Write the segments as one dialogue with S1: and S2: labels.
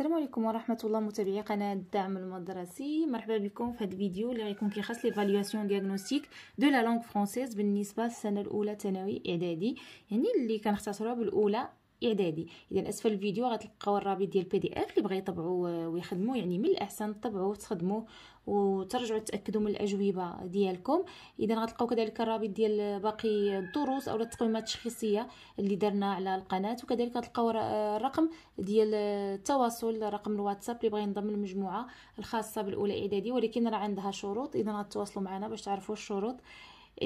S1: السلام عليكم ورحمه الله متابعي قناه الدعم المدرسي مرحبا بكم في هذا الفيديو اللي غيكون كيخص ليفاليواسيون ديغنوستيك دو لا لونغ فرونسيز بالنسبه للسنه الاولى ثانوي اعدادي يعني اللي كنختصروها بالاولى اعدادي اذا اسفل الفيديو غتلقاو الرابط ديال البي دي اف اللي بغا يطبعوا ويخدموا يعني من الاحسن تطبعوه وتخدمو وترجعوا تاكدوا من الاجوبه ديالكم اذا غتلقاو كذلك الرابط ديال باقي الدروس او التقويمات التشخيصيه اللي درنا على القناه وكذلك غتلقاو الرقم ديال التواصل رقم الواتساب اللي بغا ينضم للمجموعه الخاصه بالاولى اعدادي ولكن راه عندها شروط اذا غتواصلوا معنا باش تعرفوا الشروط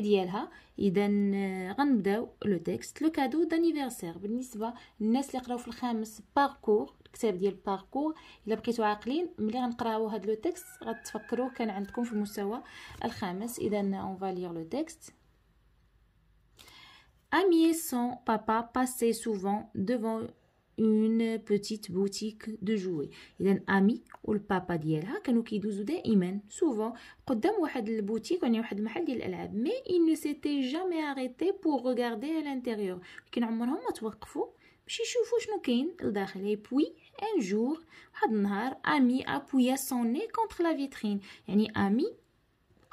S1: ديالها اذا آه، غنبداو لو تيكست لو كادو دانيفيرسير بالنسبه للناس اللي قراو في الخامس باركور الكتاب ديال باركور الا بقيتو عاقلين ملي غنقراو هاد لو تيكست غتفكروا كان عندكم في المستوى الخامس اذا اون فا لو تيكست Amier son papa passait souvent devant une petite boutique de jouets. a un ami ou le papa d'elle, hein, qui souvent, قدام واحد البوتيك يعني واحد il ne s'était jamais arrêté pour regarder à l'intérieur. Et puis un jour, واحد ami appuya son nez contre la vitrine. ami بقات un moment, puis appela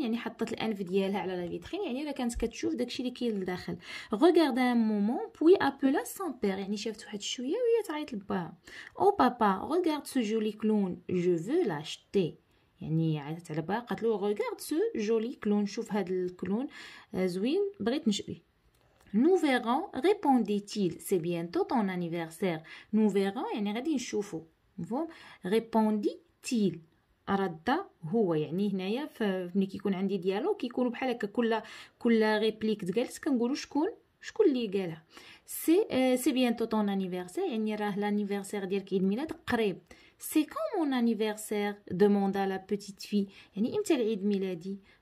S1: يعني père. الانف ديالها على لا فيترين يعني راه كانت كتشوف داكشي اللي كاين لداخل غوغاردا ان مومون بوي ابولا بير يعني شافت واحد وهي تعيط او Nous verrons, répondit-il, c'est bientôt ton anniversaire. Nous verrons, يعني غادي نشوفو. Répondit-il. Euh, c'est bientôt ton anniversaire, l'anniversaire c'est quand mon anniversaire? demanda la petite fille,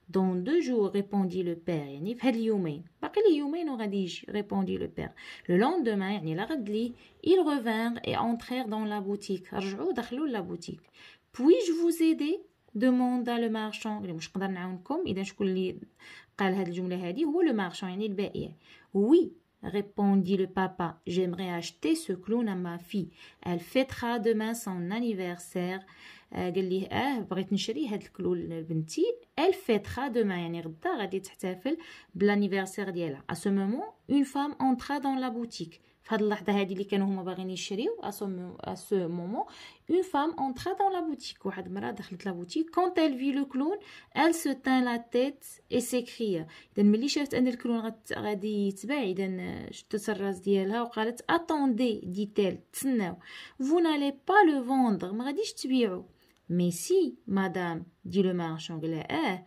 S1: dans deux jours, répondit le père, répondit le père. le lendemain, ils revinrent et entrèrent dans la boutique. la boutique puis-je vous aider demanda le marchand قال واش نقدر نعاونكم اذا شكون اللي قال هاد الجمله هادي هو le marchand يعني البائع oui répondit le papa j'aimerais acheter ce clown à ma fille elle fêtera demain son anniversaire قال ليه اه بغيت نشري هاد الكلون لبنتي elle fêtera demain يعني غدا غادي تحتفل بالانيفيرسير ديالها à ce moment une femme entra dans la boutique فهاد اللحظه هادي اللي كانوا هما باغيين يشريو ا سو مومو اون فام اونترا دون لا بوتيك واحد المراه دخلت لا بوتيك كونت ال في لو كلون ال سو تان لا تيت اي سيكريا اذا ملي شافت ان الكلون غادي يتباع اذا شدت الراس ديالها وقالت اتوندي ديتيل تسناو فو نالي با لو فوندر ما غاديش تبيعو مي سي مدام دي لو مارشون قال اه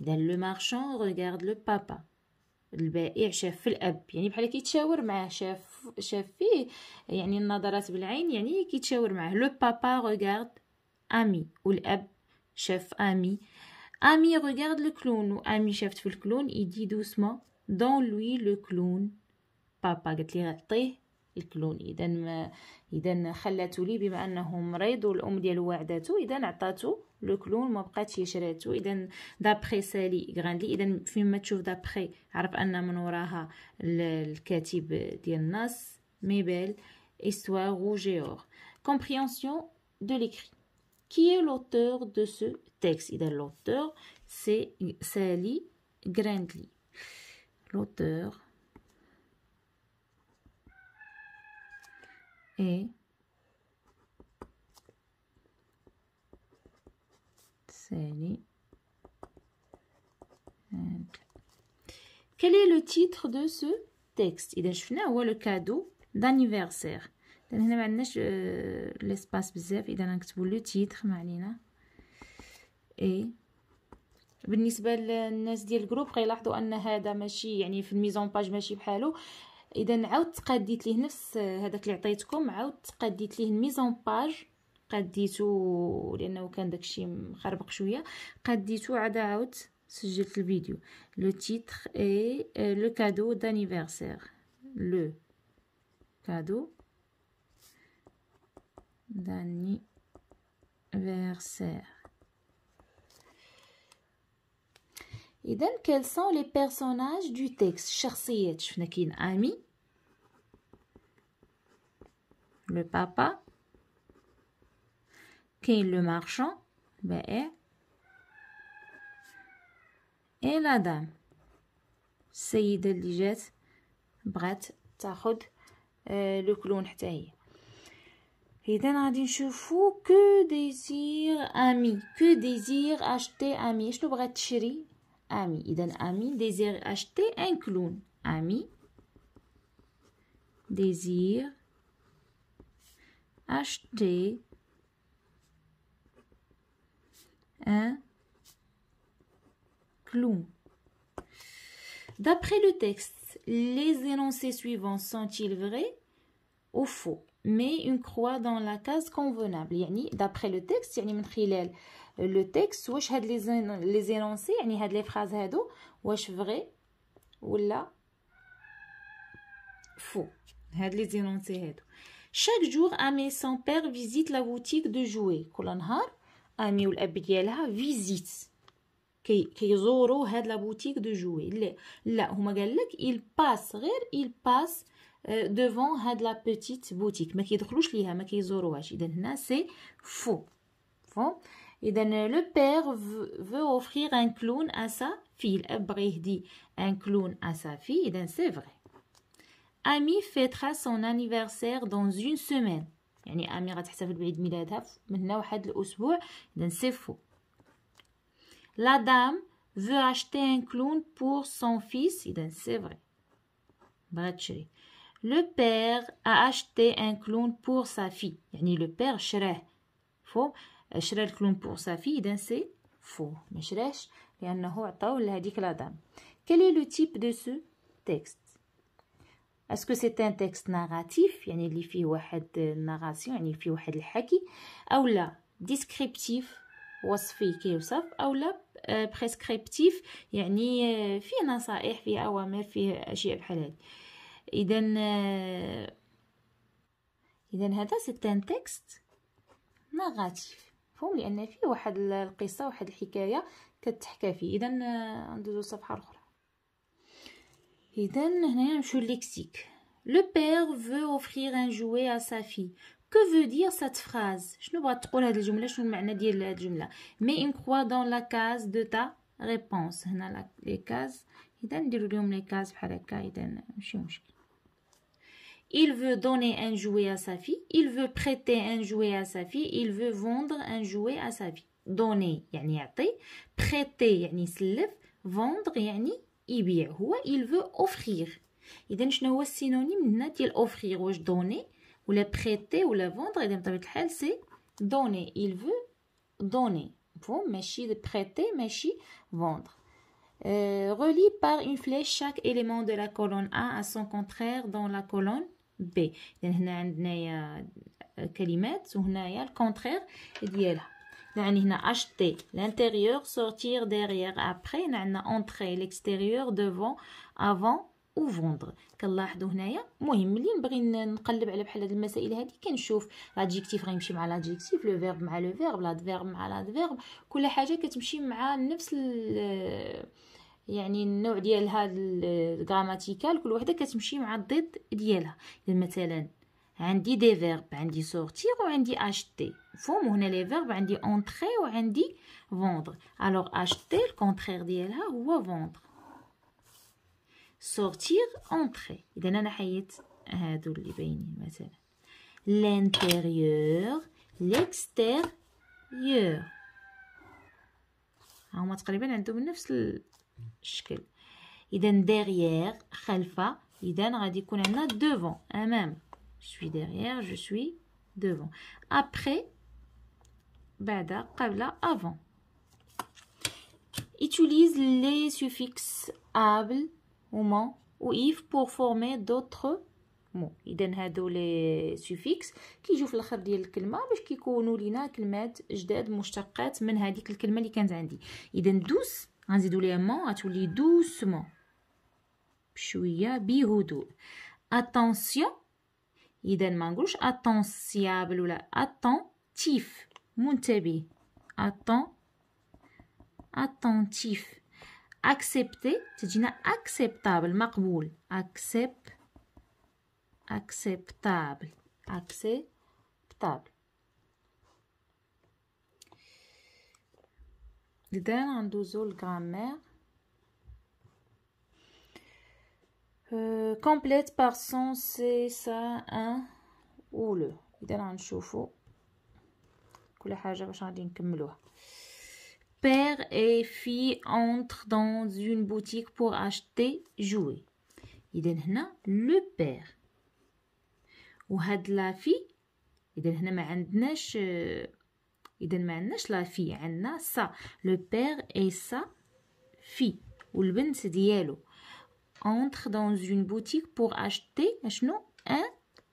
S1: إذا لو مارشون regarde لو بابا البائع شاف في الاب يعني بحال كيتشاور معاه شاف شاف فيه يعني النظرات بالعين يعني كيتشاور معاه لو بابا ريغارد امي والاب شاف امي امي ريغارد لو كلون وامي شافت في الكلون يدي دوسمون دون لوي لو كلون بابا قالت لي عطيه الكلون اذا ما اذا خلاتو لي بما انه مريض والام ديالو وعداتو اذا عطاتو لو كلون ما بقاتش يشراتو اذا دابخي سالي غاندي اذا فيما تشوف دابخي عرف ان من وراها الكاتب ديال النص ميبل استواغ روجيور كومبريونسيون دو ليكري كي est l'auteur دو سو تيكس اذا لوتور سي سالي Grandly لوتور et Quel est le titre de ce texte Il شفنا le cadeau d'anniversaire l'espace بزاف إذا غنكتبو لو titre. ما علينا إي بالنسبة للناس ديال الجروب غيلاحظوا a هذا ماشي يعني اذا عاود تقاديت ليه نفس هذاك اللي عطيتكم عاود تقاديت ليه ميزون باج قديتو لانه كان داكشي مخربق شويه قديتو عاد عاود سجلت الفيديو لو تيتغ اي لو كادو دانيفيرسير لو كادو دانيفيرسير et quels sont les personnages du texte cher cher chique ami. le papa. qui le marchand. bé. Ben, et la dame. C'est déliget. brete ta route. et le que l'on et d'en avoir un chef fou. que désir ami. que désir acheter ami. je ne brais de chéri ami. Idan ami désir acheter un clown. Ami désir acheter un clown. D'après le texte, les énoncés suivants sont-ils vrais ou faux Mais une croix dans la case convenable. d'après le texte, yani le texte واش هاد لي لي زينونسي يعني هاد لي فراز هادو واش فري ولا فو هاد لي زينونسي هادو chaque jour ami son père visite la boutique de jouets كل نهار امي والاب ديالها فيزيت كي كيزوروا هاد لا بوتيك دو جوي لا لا هما قال لك il passe غير il passe devant هاد لا بيتيت بوتيك ما كيدخلوش ليها ما كيزوروهاش اذا هنا سي فو فو euh, le père veut offrir un clown à sa fille الأب dit un clown à sa fille c'est vrai Ami fêtera son anniversaire dans une semaine يعني dame غتحتفل بعيد La veut acheter un clown pour son fils C'est vrai. vrai. père a acheté un clown pour sa fille يعني le père sa faux. شرا الكلون بور صافي اذا سي فو مشراش لانه عطاو لهذيك لا دام كالي لو تيب دو سو تيكست اسكو سي ان تيكست ناراتيف يعني اللي فيه واحد ناراسيون يعني فيه واحد الحكي او لا ديسكريبتيف وصفي كيوصف او لا بريسكريبتيف يعني فيه نصائح فيه اوامر فيه اشياء بحال هذه اذا اذا هذا سي تان تيكست ناراتيف مفهوم لان فيه واحد القصه واحد الحكايه كتحكى فيه اذا آه، ندوزو لصفحه اخرى اذا هنايا نمشيو ليكسيك لو بير فو اوفرير ان جوي ا سا في كو فو دير سات فراز شنو بغات تقول هاد الجمله شنو المعنى ديال هاد الجمله مي ان كوا دون لا كاز دو تا ريبونس هنا لي كاز اذا نديرو لهم لي كاز بحال هكا اذا ماشي مشكل Il veut donner un jouet à sa fille, il veut prêter un jouet à sa fille, il veut vendre un jouet à sa fille. Donner, yani يعطي, prêter, yani يسلف, vendre, yani il veut offrir. إذا شنو هو السينونيم هنا ديال offrir واش donner le prêter ou le vendre إذا c'est donner, il veut donner. Bon, de prêter, ماشي vendre. Euh, relie par une flèche chaque élément de la colonne A à son contraire dans la colonne بي يعني اذا هنا عندنا كلمات وهنايا الكونترير ديالها يعني هنا اشتي لانتيريور sortir derrière après يعني عندنا اونتري ليكستيريور دوفون افون او فوندر كنلاحظوا هنايا المهم ملي نبغي نقلب على بحال هاد المسائل هادي كنشوف لادجيكتيف غيمشي مع لادجيكتيف لو فيرب مع لو فيرب لادفيرب مع لادفيرب كل حاجه كتمشي مع نفس يعني النوع ديال هاد الغراماتيكال كل وحده كتمشي مع الضد ديالها مثلا عندي دي فيرب عندي سورتير وعندي اشتي مفهوم هنا لي فيرب عندي اونتري وعندي فوندر الوغ اشتي الكونترير ديالها هو فوندر سورتير اونتري اذا انا حيت هادو اللي باينين مثلا لانتيريور ليكستيريور هما تقريبا عندهم نفس الشكل اذا ديغيير خلفه اذا غادي يكون عندنا دوفون امام je suis جو je دوفون devant بعدا بعد قبل avant utilise les suffixes able ou man ou if pour former d'autres مو اذا هادو لي سوفيكس كيجيو في الاخر ديال الكلمه باش كيكونوا لينا كلمات جداد مشتقات من هذيك الكلمه اللي كانت عندي اذا دوس Un idolé à doucement. Je suis bien Attention, il y a une mange rouge. Attention, attentif. Accepter, c'est d'une acceptable, makboul. Accepte, acceptable. acceptable. Il y a un grand grammaire. Euh, complète par son, c'est ça, un ou le. Il y un chauffe-eau. Il y a un chauffe-eau. Il Père et fille entrent dans une boutique pour acheter jouets. Il y a un père. Il y la fille. Il y a Il y a un père la fille a لا le père سا ça. fille ou le c'est entre dans une boutique pour acheter un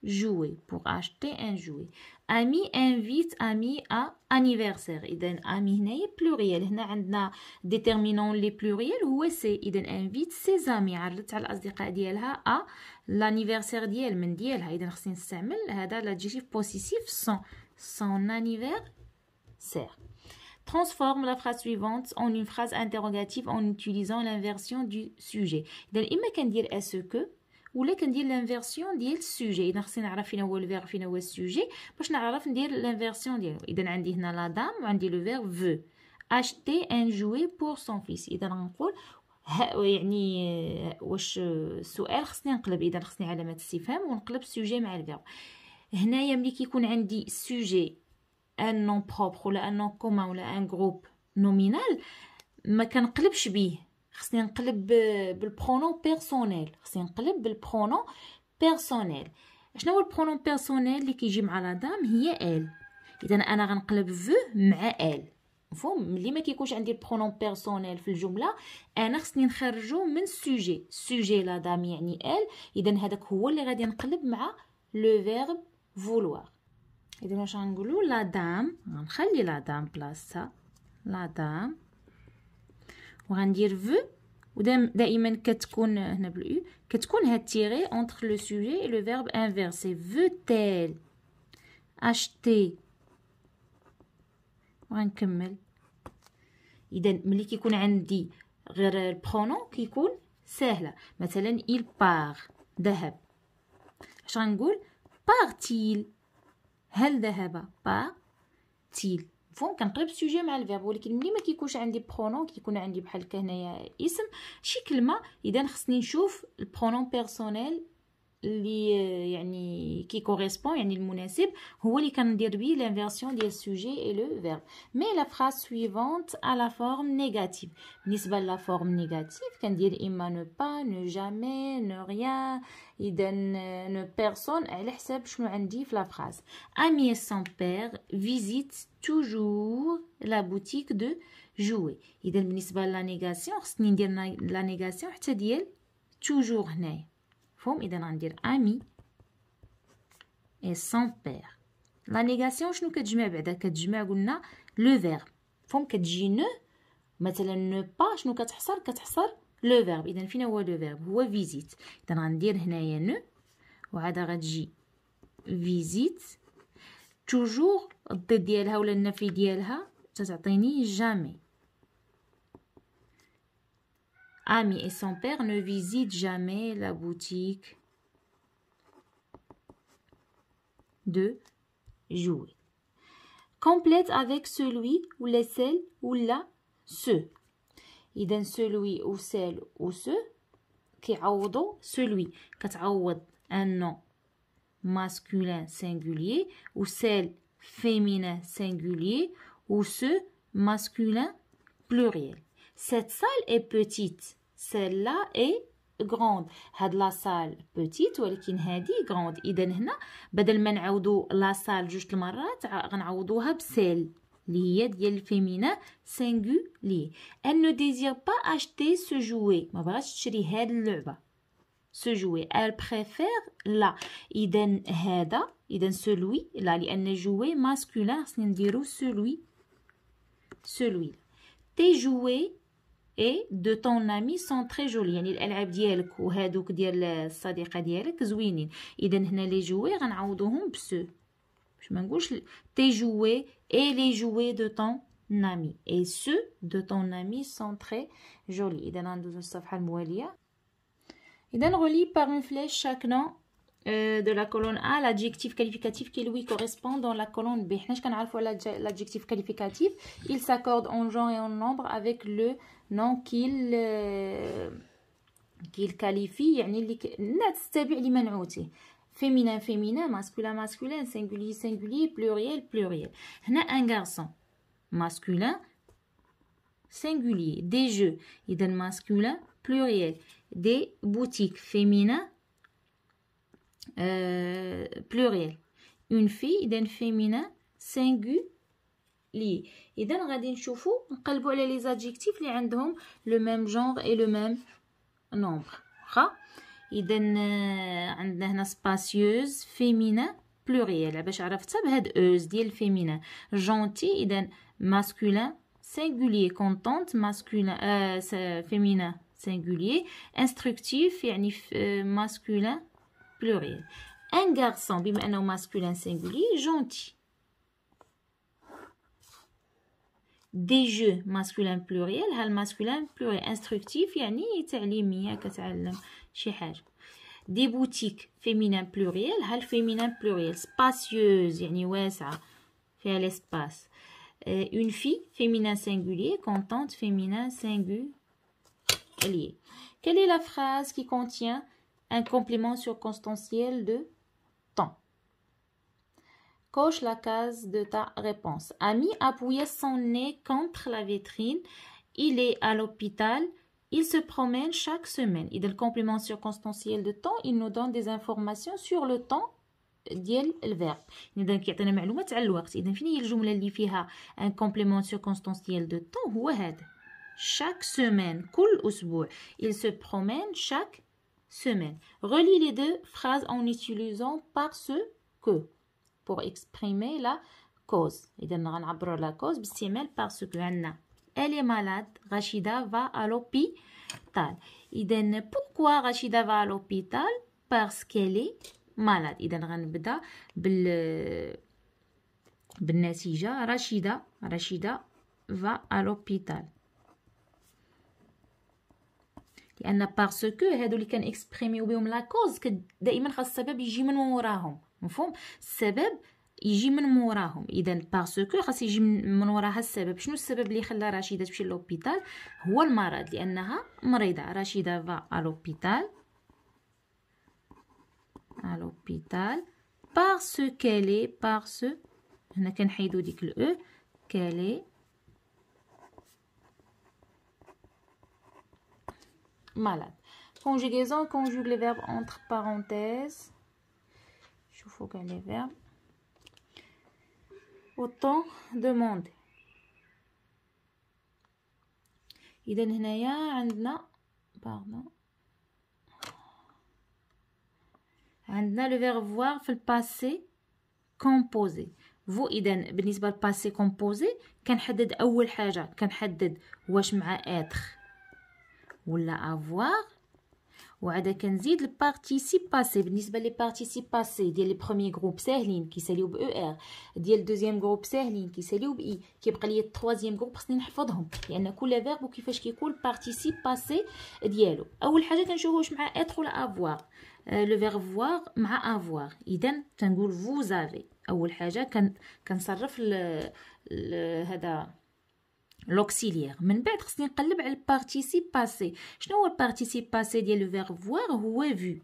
S1: jouet pour acheter un jouet ami invite ami à anniversaire اذا ami est pluriel هنا le déterminant pluriel هو سي invite ses amis عرضت à l'anniversaire son anniversaire Transforme la phrase suivante en une phrase interrogative en utilisant l'inversion du sujet. ce que ou l'inversion ديال السوجي que خصني l'inversion acheter un jouet pour son fils يعني واش السؤال خصني نقلب خصني ونقلب مع هنايا ملي كيكون عندي ان نون بروبر ولا ان نون كومان ولا ان جروب نومينال ما كنقلبش بيه خصني نقلب بالبرونون بيرسونيل خصني نقلب بالبرونون بيرسونيل شنو هو البرونون بيرسونيل اللي كيجي مع لا دام هي ال اذا انا غنقلب فو مع ال مفهوم ملي ما كيكونش عندي البرونون بيرسونيل في الجمله انا خصني نخرجو من السوجي السوجي لا دام يعني ال اذا هذاك هو اللي غادي نقلب مع لو فيرب فولوار اذا واش غنقولوا لا دام غنخلي لا دام بلاصتها لا دام وغندير فو ودائما كتكون هنا بالاو كتكون هاد تيغي اونتر لو سوجي اي لو فيرب انفيرسي فو تيل اشتي وغنكمل اذا ملي كيكون عندي غير البرونون كيكون سهله مثلا il part ذهب اش غنقول partil هل ذهب با تيل فون كنقلب طيب السوجي مع الفيرب ولكن ملي ما كيكونش عندي برونون كيكون عندي بحال هكا هنايا اسم شي كلمه اذا خصني نشوف البرونون بيرسونيل Euh, qui correspond à l'inversion du sujet et le verbe. Mais la phrase suivante a la forme négative. Nous la forme négative il ne pas, ne jamais, ne rien, il euh, ne m'a personne. Nous avons la phrase Ami et son père visitent toujours la boutique de jouets. Nous avons la négation nous avons la négation toujours. مفهوم اذا غندير امي اي سون بير لا نيغاسيون شنو كتجمع بعدا كتجمع قلنا لو فيرب مفهوم كتجي نو مثلا نو با شنو كتحصر كتحصر لو فيرب اذا فين هو لو فيرب هو فيزيت اذا غندير هنايا نو وعاد غتجي فيزيت توجور الضد ديالها ولا النفي ديالها تتعطيني جامي Ami et son père ne visitent jamais la boutique de jouets. Complète avec celui ou les celles ou la ce. donne celui ou celle ou ce qui كيعوضوا celui كتعوض un nom masculin singulier ou celle féminin singulier ou ce masculin pluriel Cette salle est petite. Celle-là est grande. هاد لا سال بوتيت ولكن هادي غروند. إذا هنا بدل ما نعوضو لا سال جوج المرات غنعوضوها بسيل اللي هي ديال الفيمينا سينغولي. ان نو ديزير با اشتي ce jouet. ما بغاتش تشري هاد اللعبة. ce jouet. Elle préfère la. إذا هذا إذا celui لا لأن جوي masculin خصني نديرو celui celui. تي جوي et de ton ami sont très euh, très يعني الالعاب ديالك وهذوك ديال الصديقه ديالك زوينين اذا هنا لي جوي غنعوضوهم بسو باش ما نقولش تي جوي اي لي جوي دو طون نامي اي سو دو طون سون تري جولي اذا ندوزو الصفحه المواليه اذا par une flèche chaque nom euh, de la colonne A l'adjectif qualificatif qui lui correspond dans la colonne B. L'adjectif qualificatif, il s'accorde en genre et en nombre avec le دونك euh, qu'il qualifie. يعني اللي الناس تتبع féminin féminin masculin masculin singulier singulier pluriel pluriel a un garçon masculin singulier des jeux اذا masculin pluriel des boutiques féminin euh, pluriel une fille d'un féminin singulier لي اذا غادي نشوفو نقلبو على لي زادجيكتيف لي عندهم لو ميم جونغ اي لو ميم نومبر واخا اذا آه، عندنا هنا سباسيوز فيمينا بلوريال باش عرفتها بهاد اوز ديال فيمينا جونتي اذا ماسكولين سينغوليي كونتونت ماسكولين فيمينا سينغوليي انستركتيف يعني ماسكولين بلوريال ان غارسون بما انه ماسكولين سينغولي جونتي des jeux masculin pluriel masculin pluriel instructif يعني تعليمية كتعلم شي حاجة des boutiques féminin pluriel féminin pluriel spacieuse يعني واسعة فيها l'espace euh, une fille féminin singulier contente féminin singulier quelle est la phrase qui contient un complément circonstanciel de coche la case de ta réponse. Ami appuyait son nez contre la vitrine. Il est à l'hôpital. Il se promène chaque semaine. Il donne le complément circonstanciel de temps, il nous donne des informations sur le temps ديال الفيرب اذا كيعطينا معلومات على الوقت chaque semaine كل اسبوع il se promène chaque semaine Relis les deux phrases en utilisant par ce que pour exprimer la cause. Et إذا غنعبروا على la cause باستعمال parce que عندنا elle est malade Rachida va à l'hôpital. Et donc, pourquoi Rachida va à l'hôpital parce qu'elle est malade. Et إذا غنبدا بال بالنتيجة رشيدة رشيدة va à l'hôpital. لان باسكو هادو اللي كان اكسبريميو بهم لا كوز دائما خاص السبب يجي من وراهم مفهوم السبب يجي من موراهم اذا باسكو خاص يجي من وراها السبب شنو السبب اللي خلى رشيده تمشي لوبيتال هو المرض لانها مريضه رشيده فا parce هنا كنحيدو ديك كالي malade conjugaison conjugue les verbes entre parenthèses شوفوا كاع لي فيرب والطون دوموندي اذا هنايا عندنا باردون عندنا لو فيرب فوار في الباسي كومبوزي فو اذا بالنسبه للباسي كومبوزي كنحدد اول حاجه كنحدد واش مع اتر ولا افوار وعاد كنزيد البارتيسيب باسي بالنسبه لي بارتيسيب باسي ديال لي برومي غروب ساهلين كيساليو ب او e ار ديال دوزيام غروب ساهلين كيساليو ب اي e. كيبقى لي التروازيام غروب خصني نحفظهم لان كل فيرب وكيفاش كيكون بارتيسيب باسي ديالو اول حاجه كنشوفو واش مع اتر ولا افوار لو فيرب فوار مع افوار اذا تنقول فوزافي اول حاجه كنصرف هذا l'auxiliaire. من بعد خصني نقلب le participe passé. que le participe passé le verbe voir vu.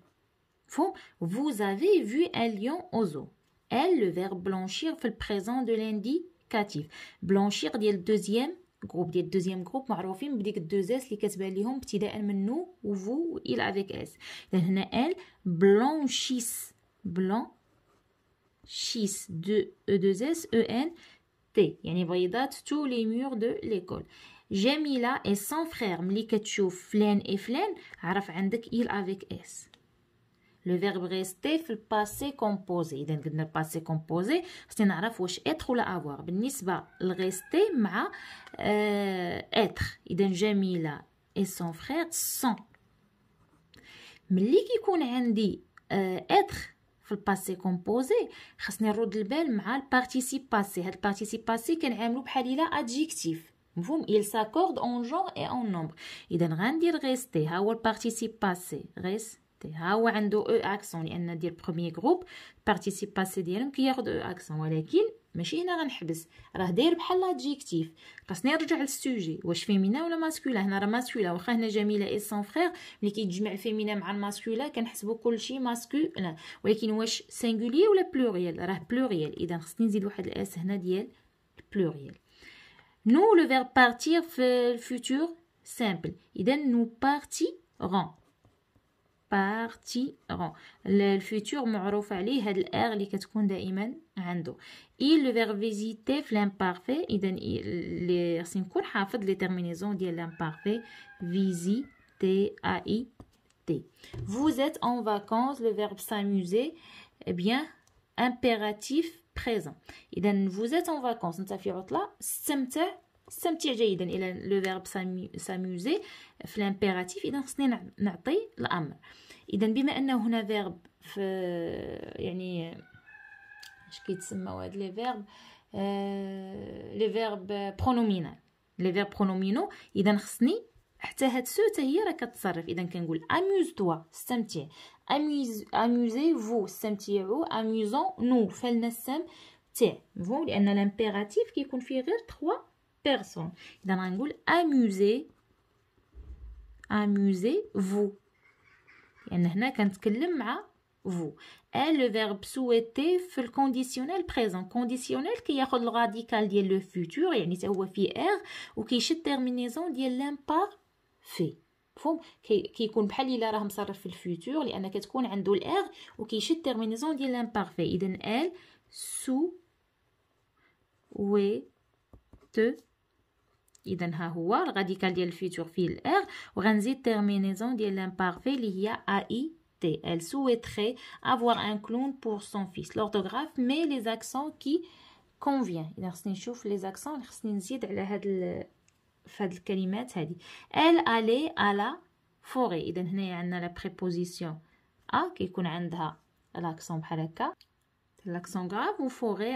S1: vous avez vu un lion au zoo. Elle le verbe blanchir le présent de l'indicatif. Blanchir le deuxième groupe Le deuxième groupe que deux s qui كتبان ليهم nous ou vous il avec s. elle blanchisse blanc chis de e 2 s e n il y a tous les murs de l'école. J'ai mis là et son frère. Je suis flène et flène. Je suis avec S. Le verbe rester est le passé composé. Il suis composé. se composé. Je suis composé. Je suis composé. Je suis composé. Je suis composé. Je suis composé faut passé composé il faut me rendre compte avec le participe passé ce participe passé est un adjectif مفهوم il s'accorde en genre et en nombre إذن غندير غي sti ها res. participe passé reste « تحدي ها هو عنده او e اكسون لان ديال بروميي جروب بارتيسيب باسي ديالهم كياخذ او اكسون ولكن ماشي هنا غنحبس راه داير بحال لادجيكتيف خاصني نرجع للسوجي واش فيمينا ولا ماسكولا هنا راه ماسكولا واخا هنا جميله اي سون فخير ملي كيتجمع فيمينا مع الماسكولا كنحسبوا كلشي ماسكولا ولكن واش سينغولي ولا بلوريال راه بلوريال اذا خصني نزيد واحد الاس هنا ديال بلوريال نو لو فيرب بارتير في الفوتور سامبل اذا نو بارتي partiront le futur معروف عليه هاد الار اللي كتكون دائما عنده il le verbe visiter في l'imparfait اذا اللي خصني نكون حافظ لي تيرمينيزون ديال l'imparfait visiter a i t vous êtes en vacances le verbe s'amuser eh bien impératif présent اذا vous êtes en vacances نتا في عطله استمتع استمتع جيدا الى لو فيرب s'amuser في الامبيراتيف اذا خصني نعطي الامر اذا بما انه هنا فيرب في يعني اش كيتسموا هاد لي فيرب آه لي فيرب برونومينال لي فيرب برونومينو اذا خصني حتى هاد سو حتى هي راه كتصرف اذا كنقول اميوز توا استمتع اميوز اميوزي فو استمتعوا اميوزون نو سام تاع فو لان الامبيراتيف كيكون فيه غير 3 بيرسون اذا غنقول اميوزي اميوزي فو لان يعني هنا كنتكلم مع فو ا لو فيرب سويتي في الكونديسيونيل بريزون كونديسيونيل كياخذ الراديكال ديال لو فيتور يعني حتى هو في ار وكيشد تيرمينيزون ديال لامبار في مفهوم كيكون بحال الا راه مصرف في الفوتور لان كتكون عنده الار وكيشد تيرمينيزون ديال لامبارفي اذا ال سو وي ت Il le radical de futur fil R. la terminaison de l'imparfait. a Elle souhaiterait avoir un clown pour son fils. L'orthographe met les accents qui convient. Il y accents accents Elle allait à la forêt. la préposition A qui a l'accent grave. l'accent grave. La forêt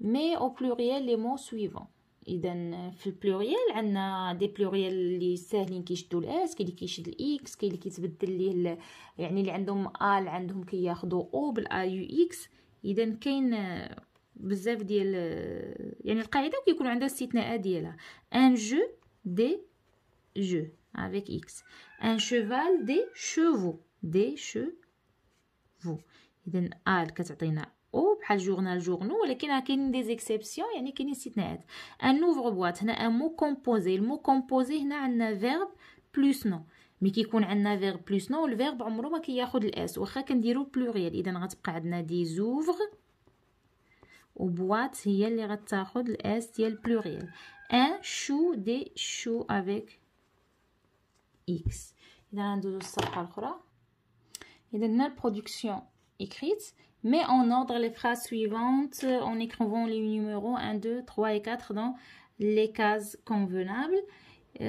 S1: مي او بلوريال لي مو سويفون اذا في البلوريال عندنا دي بلوريال اللي ساهلين كيشدوا الاس كاين اللي كيشد الاكس كاين اللي كيتبدل ليه يعني اللي عندهم ال عندهم كياخذوا كي او بالاي يو اكس اذا كاين بزاف ديال يعني القاعده كيكون عندها استثناءات ديالها ان جو دي جو افيك اكس ان شوفال دي شوفو دي شوفو اذا ال كتعطينا او بحال جورنال جورنو ولكن راه كاينين دي زيكسيبسيون يعني كاينين استثناءات ان نوفر بواط هنا ان مو كومبوزي المو كومبوزي هنا عندنا فيرب بلوس نو مي كيكون عندنا فيرب بلوس نو الفيرب عمرو ما كياخد الاس واخا كنديرو بلوريال اذا غتبقى عندنا دي زوفغ وبواط هي اللي غتاخد الاس ديال بلوريال ان شو دي شو افيك اكس اذا غندوزو الصفحه الاخرى اذا هنا البرودكسيون اكريت Mais en ordre les phrases suivantes en écrivant les numéros 1, 2, 3 et 4 dans les cases convenables. À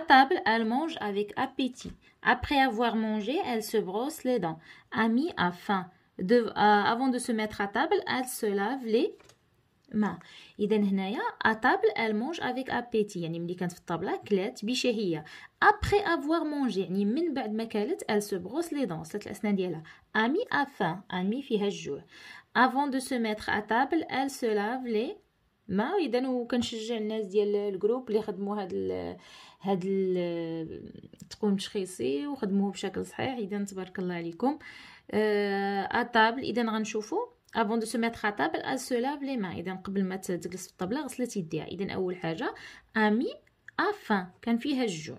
S1: table, elle mange avec appétit. Après avoir mangé, elle se brosse les dents. Ami a faim. De, avant de se mettre à table, elle se lave les ما اذا هنايا اطابل المونج افيك ابيتي يعني ملي كانت في الطابله كلات بشهيه ابري افوار مونجي يعني من بعد ما كلت ال سو بروس لي دون سلات الاسنان ديالها امي افان امي فيها الجوع افون دو سو ميتر اطابل ال سو لاف لي ما اذا وكنشجع الناس ديال الجروب اللي خدموا هاد ال هاد التقويم التشخيصي وخدموه بشكل صحيح اذا تبارك الله عليكم أه euh, اطابل اذا غنشوفوا افون دو سو ميتر ا طابل سو لاف لي مان اذا قبل ما تجلس في الطبله غسلت يديها اذا اول حاجه امي افان كان فيها الجوع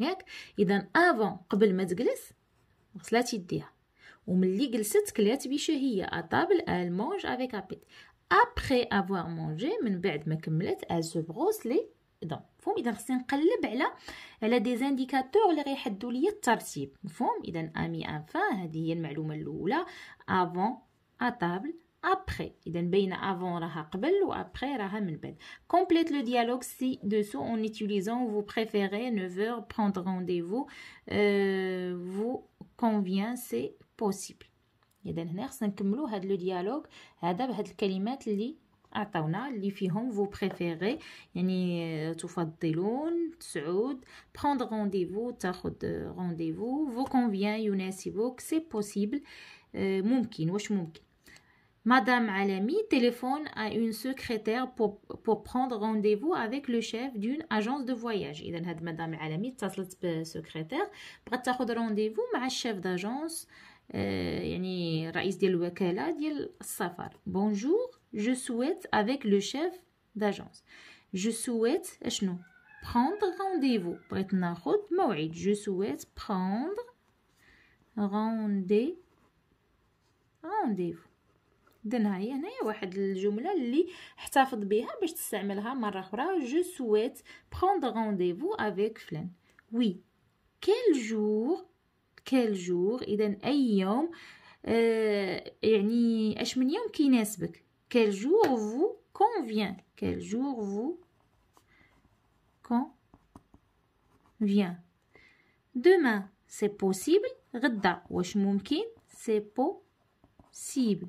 S1: ياك اذا افون قبل ما تجلس غسلات يديها وملي جلست كلات بشهيه ا ال مونج افيك ابيت ابري افوار مونجي من بعد ما كملت ا سو بروس لي دون مفهوم اذا خصني نقلب على على دي زانديكاتور اللي غيحدوا لي الترتيب مفهوم اذا امي انفا هذه هي المعلومه الاولى افون À table après. Il donne bien avant la récapitulée ou après la récapitulée. Complète le dialogue ci-dessous en utilisant vous préférez neuf heures prendre rendez-vous. Euh, vous convient c'est possible. Il donne neuf cinq. Mieux, fait le dialogue. À d'abord les phrases li à taona li fi hong vous préférez. Signifie euh, tu fadilon, tu prendre rendez-vous, ta houd euh, rendez-vous. Vous convient, une si vous que c'est possible. Mungkin, wa sh Madame Alami téléphone à une secrétaire pour, prendre rendez-vous avec le chef d'une agence de voyage. madame Alami, la secrétaire. secrétaire, pour prendre rendez-vous avec le chef d'agence euh, yani, رئيس ديال le ديال السفر. Bonjour, je souhaite avec le chef d'agence. Je souhaite prendre rendez-vous. Je souhaite prendre rendez rendez-vous. دنهايا هنايا واحد الجمله اللي احتفظ بها باش تستعملها مره اخرى جو سويت بخوند رونديفو افيك فلان وي كل جور كل جور اذا اي يوم آه، يعني اش من يوم كيناسبك كل جور فو كونفيان كل جور فو كونفيان دوما سي بوسيبل غدا واش ممكن سي بوسيبل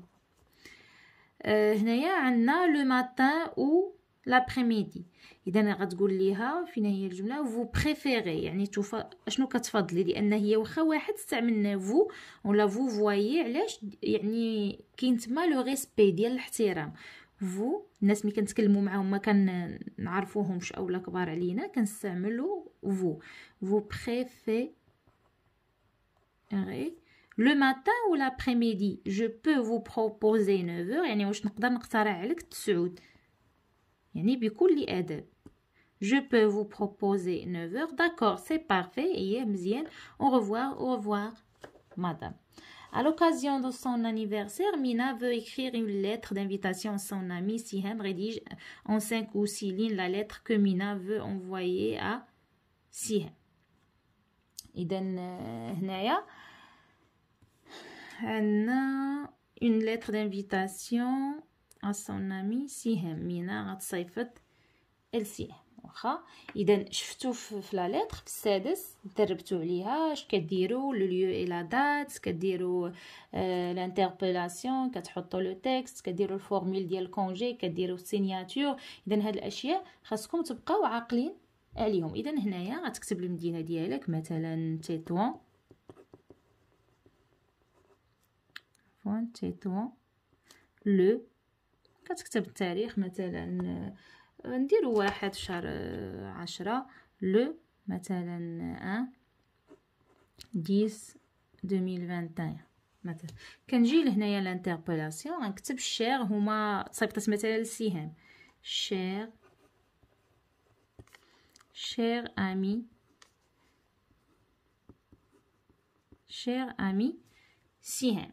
S1: آه، هنايا عندنا لو ماتان او لابريميدي اذا غتقول ليها فين هي الجمله فو بريفيري يعني توف... شنو كتفضلي لان هي واخا واحد استعملنا فو ولا فو فوايي علاش يعني كاين تما لو ريسبي ديال الاحترام فو الناس ملي كنتكلموا معاهم ما كنعرفوهمش اولا كبار علينا كنستعملوا فو فو بريفيري le matin ou l'après-midi je peux vous proposer 9h je peux vous proposer 9h d'accord c'est parfait et au revoir au revoir madame à l'occasion de son anniversaire, Mina veut écrire une lettre d'invitation à son ami Siham. Rédige en cinq ou six lignes la lettre que Mina veut envoyer à Siham. Euh, عندنا اون لتر دانفيتاسيون ا سون امي سهام مينا غتصيفط لسهام واخا اذا شفتو في لا لتر في السادس دربتو عليها اش كديروا لو ليو اي لا دات كديروا لانتربلاسيون كتحطوا لو تيكست كديروا الفورميل ديال الكونجي كديروا السينياتور اذا هاد الاشياء خاصكم تبقاو عاقلين عليهم اذا هنايا غتكتب المدينه ديالك مثلا تيتوان تيتو لو كتكتب التاريخ مثلا آه، نديرو واحد شهر آه، عشرة لو مثلا ان آه، ديس دوميل فانتان مثلا كنجي لهنايا لانتربولاسيون غنكتب شير هما تصيبطات مثلا لسهام شير شير امي شير امي سهام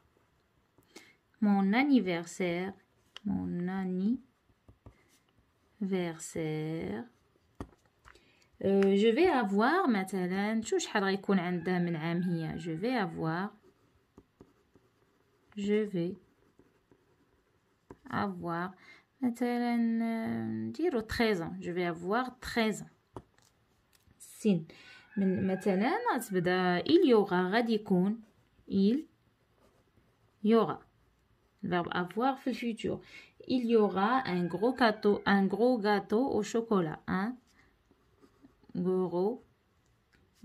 S1: mon anniversaire, mon anniversaire. Euh, je vais avoir مثلا شو شحال غيكون عندها من عام هي je vais avoir je vais avoir مثلا نديرو 13 ans je vais avoir 13 ans سن من مثلا غتبدا il y aura غادي يكون il y aura verbe avoir fait futur. Il y aura un gros gâteau, un gros gâteau au chocolat. Un hein. gros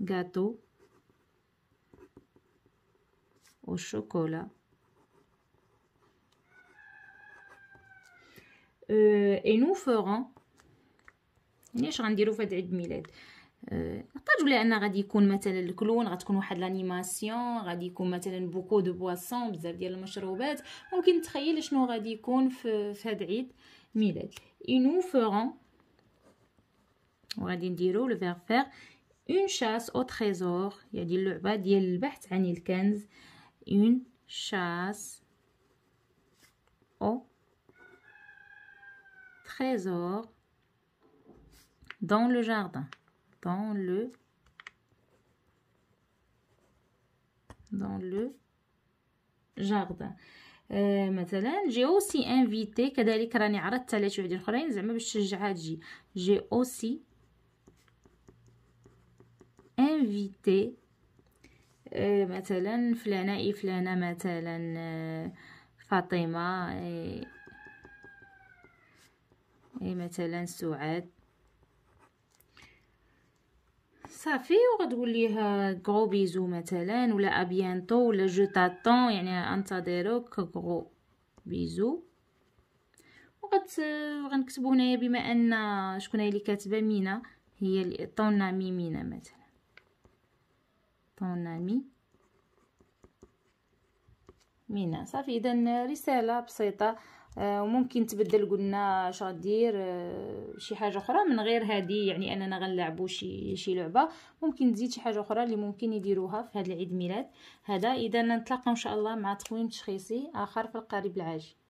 S1: gâteau au chocolat. Euh, et nous ferons. ليش نحتاجو لان غادي يكون مثلا الكلون غتكون واحد لانيماسيون غادي يكون مثلا بوكو دو بواسون بزاف ديال المشروبات ممكن تخيل شنو غادي يكون في, في هاد عيد ميلاد اينو فرون وغادي نديرو لو فيغ فير اون شاس او تريزور يعني اللعبه ديال البحث عن الكنز اون شاس او تريزور دون لو جاردان dans le dans le jardin آه مثلا جي او سي انفيتي كذلك راني عرضت على شي وحدين اخرين زعما باش تشجعها تجي جي او سي انفيتي آه مثلا فلانه اي فلانه مثلا فاطمه اي مثلا سعاد صافي وغتقول ليه غرو بيزو مثلا ولا ابيانتو ولا جو تاتون يعني انتظرك غرو بيزو وغت غنكتبو هنايا بما ان شكون هي اللي كاتبه مينا هي اللي طونا مي مينا مثلا طونا مي مينا صافي اذا رساله بسيطه آه، وممكن تبدل قلنا اش غدير آه، شي حاجه اخرى من غير هذه يعني اننا غنلعبوا شي شي لعبه ممكن تزيد شي حاجه اخرى اللي ممكن يديروها في هذا العيد ميلاد هذا اذا نتلاقاو ان شاء الله مع تقويم تشخيصي اخر في القريب العاجل